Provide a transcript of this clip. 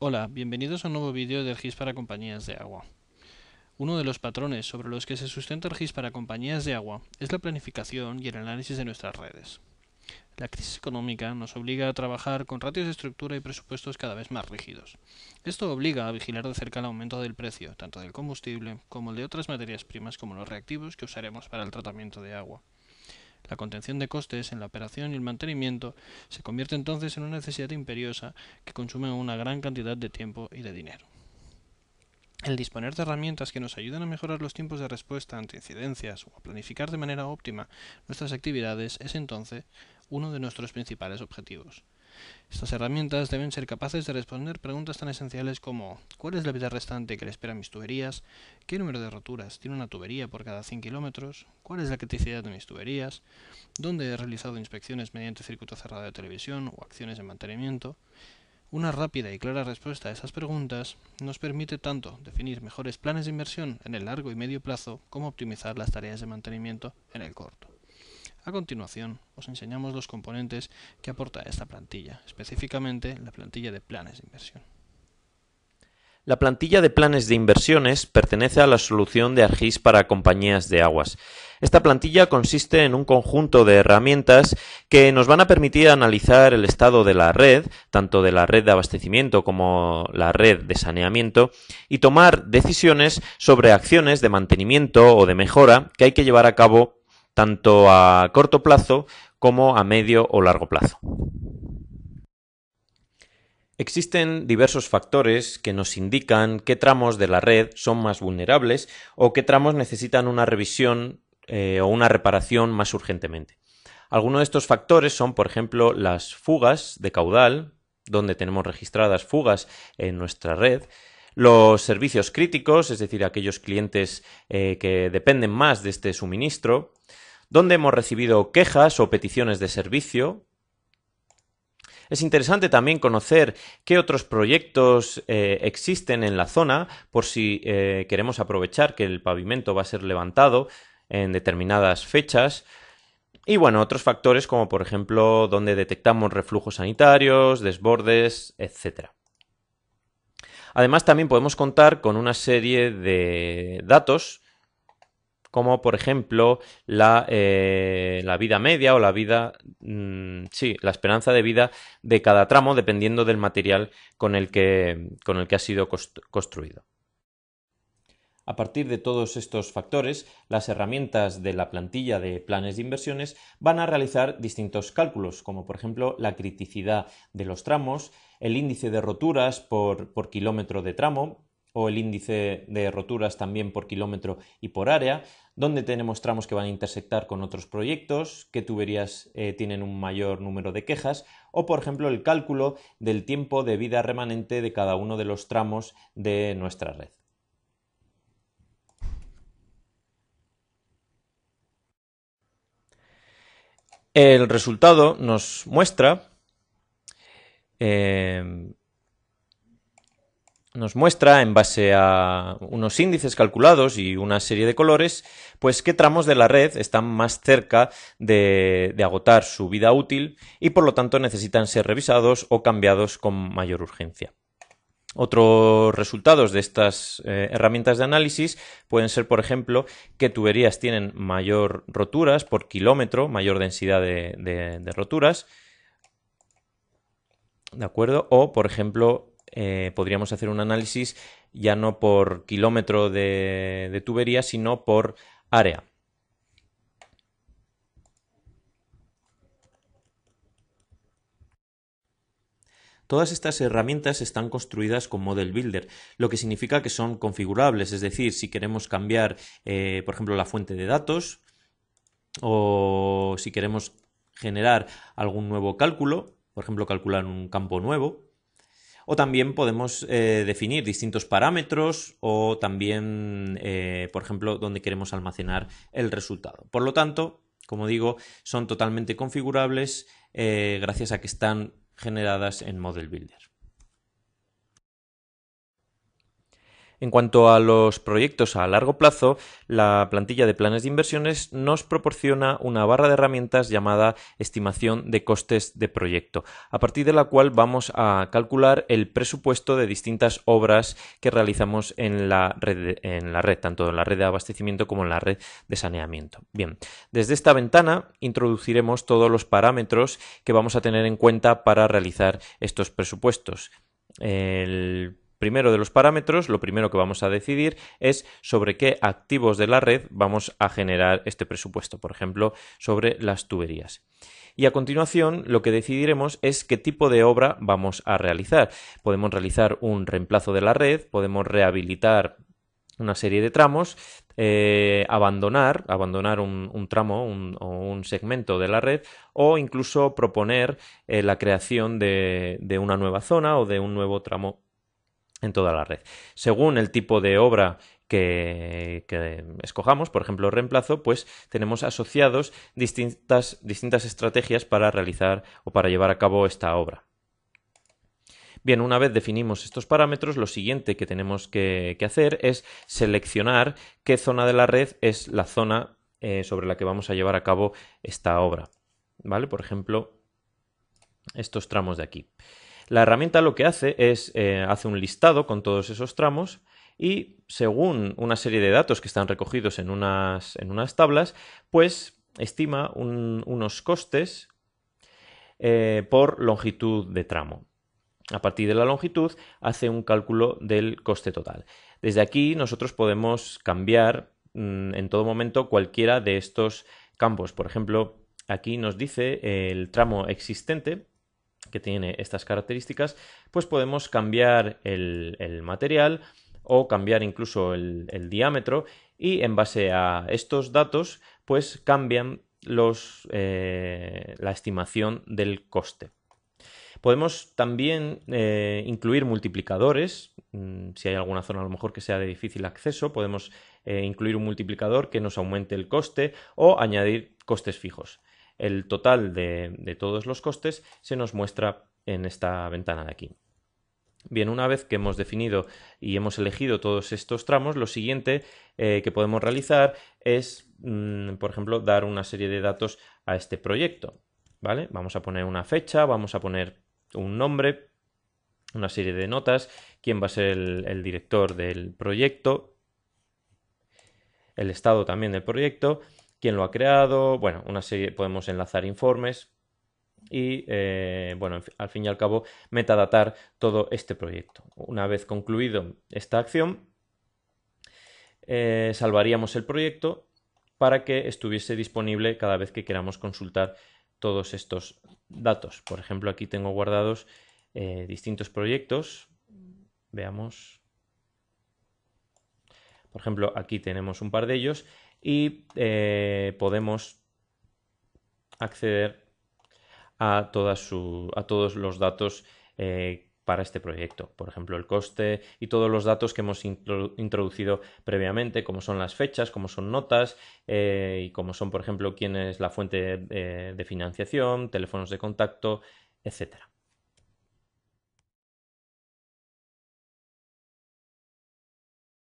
Hola, bienvenidos a un nuevo vídeo del GIS para compañías de agua. Uno de los patrones sobre los que se sustenta el GIS para compañías de agua es la planificación y el análisis de nuestras redes. La crisis económica nos obliga a trabajar con ratios de estructura y presupuestos cada vez más rígidos. Esto obliga a vigilar de cerca el aumento del precio, tanto del combustible como el de otras materias primas como los reactivos que usaremos para el tratamiento de agua. La contención de costes en la operación y el mantenimiento se convierte entonces en una necesidad imperiosa que consume una gran cantidad de tiempo y de dinero. El disponer de herramientas que nos ayuden a mejorar los tiempos de respuesta ante incidencias o a planificar de manera óptima nuestras actividades es entonces uno de nuestros principales objetivos. Estas herramientas deben ser capaces de responder preguntas tan esenciales como ¿cuál es la vida restante que le esperan mis tuberías? ¿Qué número de roturas tiene una tubería por cada 100 kilómetros? ¿Cuál es la criticidad de mis tuberías? ¿Dónde he realizado inspecciones mediante circuito cerrado de televisión o acciones de mantenimiento? Una rápida y clara respuesta a esas preguntas nos permite tanto definir mejores planes de inversión en el largo y medio plazo como optimizar las tareas de mantenimiento en el corto. A continuación, os enseñamos los componentes que aporta esta plantilla, específicamente la plantilla de planes de inversión. La plantilla de planes de inversiones pertenece a la solución de Argis para compañías de aguas. Esta plantilla consiste en un conjunto de herramientas que nos van a permitir analizar el estado de la red, tanto de la red de abastecimiento como la red de saneamiento, y tomar decisiones sobre acciones de mantenimiento o de mejora que hay que llevar a cabo tanto a corto plazo como a medio o largo plazo. Existen diversos factores que nos indican qué tramos de la red son más vulnerables o qué tramos necesitan una revisión eh, o una reparación más urgentemente. Algunos de estos factores son, por ejemplo, las fugas de caudal, donde tenemos registradas fugas en nuestra red, los servicios críticos, es decir, aquellos clientes eh, que dependen más de este suministro, donde hemos recibido quejas o peticiones de servicio. Es interesante también conocer qué otros proyectos eh, existen en la zona por si eh, queremos aprovechar que el pavimento va a ser levantado en determinadas fechas. Y bueno, otros factores como por ejemplo donde detectamos reflujos sanitarios, desbordes, etc. Además también podemos contar con una serie de datos como por ejemplo eh, la, vida media o la vida, mm, sí, la esperanza de vida de cada tramo, dependiendo del material con el que, ha sido construido. A partir de todos estos factores, las herramientas de la plantilla de planes de inversiones van a realizar distintos cálculos, como por ejemplo la criticidad de los tramos, el índice de roturas por kilómetro de tramo, o el índice de roturas también por kilómetro y por área, donde tenemos tramos que van a intersectar con otros proyectos, que tuberías eh, tienen un mayor número de quejas o, por ejemplo, el cálculo del tiempo de vida remanente de cada uno de los tramos de nuestra red. El resultado nos muestra eh, nos muestra, en base a unos índices calculados y una serie de colores, pues qué tramos de la red están más cerca de, agotar su vida útil y por lo tanto necesitan ser revisados o cambiados con mayor urgencia. Otros resultados de estas eh, herramientas de análisis pueden ser, por ejemplo, qué tuberías tienen mayor roturas por kilómetro, mayor densidad de roturas, ¿de acuerdo? O, por ejemplo, eh, podríamos hacer un análisis ya no por kilómetro de, tubería, sino por área. Todas estas herramientas están construidas con Model Builder, lo que significa que son configurables, es decir, si queremos cambiar, eh, por ejemplo, la fuente de datos o si queremos generar algún nuevo cálculo, por ejemplo, calcular un campo nuevo, o también podemos eh, definir distintos parámetros o también, eh, por ejemplo, donde queremos almacenar el resultado. Por lo tanto, como digo, son totalmente configurables eh, gracias a que están generadas en Model Builder. En cuanto a los proyectos a largo plazo, la plantilla de planes de inversiones nos proporciona una barra de herramientas llamada estimación de costes de proyecto, a partir de la cual vamos a calcular el presupuesto de distintas obras que realizamos en la red, tanto en la red de abastecimiento como en la red de saneamiento. Bien, desde esta ventana introduciremos todos los parámetros que vamos a tener en cuenta para realizar estos presupuestos primero de los parámetros, lo primero que vamos a decidir es sobre qué activos de la red vamos a generar este presupuesto, por ejemplo, sobre las tuberías. Y a continuación lo que decidiremos es qué tipo de obra vamos a realizar. Podemos realizar un reemplazo de la red, podemos rehabilitar una serie de tramos, eh, abandonar, abandonar un, tramo o un segmento de la red o incluso proponer eh, la creación de una nueva zona o de un nuevo tramo en toda la red. Según el tipo de obra que, escojamos, por ejemplo, reemplazo, pues tenemos asociados distintas, distintas estrategias para realizar o para llevar a cabo esta obra. Bien, una vez definimos estos parámetros, lo siguiente que tenemos que, hacer es seleccionar qué zona de la red es la zona eh, sobre la que vamos a llevar a cabo esta obra. ¿Vale? Por ejemplo, estos tramos de aquí. La herramienta lo que hace es, eh, hace un listado con todos esos tramos y según una serie de datos que están recogidos en unas, en unas tablas, pues estima unos costes eh, por longitud de tramo. A partir de la longitud hace un cálculo del coste total. Desde aquí nosotros podemos cambiar mm, en todo momento cualquiera de estos campos. Por ejemplo, aquí nos dice el tramo existente que tiene estas características, pues podemos cambiar el, material o cambiar incluso el, diámetro y en base a estos datos pues cambian los, eh, la estimación del coste. Podemos también eh, incluir multiplicadores, mm, si hay alguna zona a lo mejor que sea de difícil acceso, podemos eh, incluir un multiplicador que nos aumente el coste o añadir costes fijos el total de, todos los costes se nos muestra en esta ventana de aquí. Bien, una vez que hemos definido y hemos elegido todos estos tramos, lo siguiente eh, que podemos realizar es, mm, por ejemplo, dar una serie de datos a este proyecto. ¿Vale? Vamos a poner una fecha, vamos a poner un nombre, una serie de notas, quién va a ser el director del proyecto, el estado también del proyecto, quién lo ha creado, bueno, una serie, podemos enlazar informes y, eh, bueno, al fin y al cabo, metadatar todo este proyecto. Una vez concluido esta acción, eh, salvaríamos el proyecto para que estuviese disponible cada vez que queramos consultar todos estos datos. Por ejemplo, aquí tengo guardados eh, distintos proyectos. Veamos. Por ejemplo, aquí tenemos un par de ellos y eh, podemos acceder a, todos los datos eh, para este proyecto. Por ejemplo, el coste y todos los datos que hemos introducido previamente, como son las fechas, como son notas eh, y como son, por ejemplo, quién es la fuente de financiación, teléfonos de contacto, etcétera.